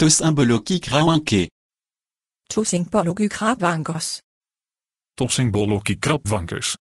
Tosymbologie krawanke. Tosymbologie kraapwankers. Tosymbologie krapwankers.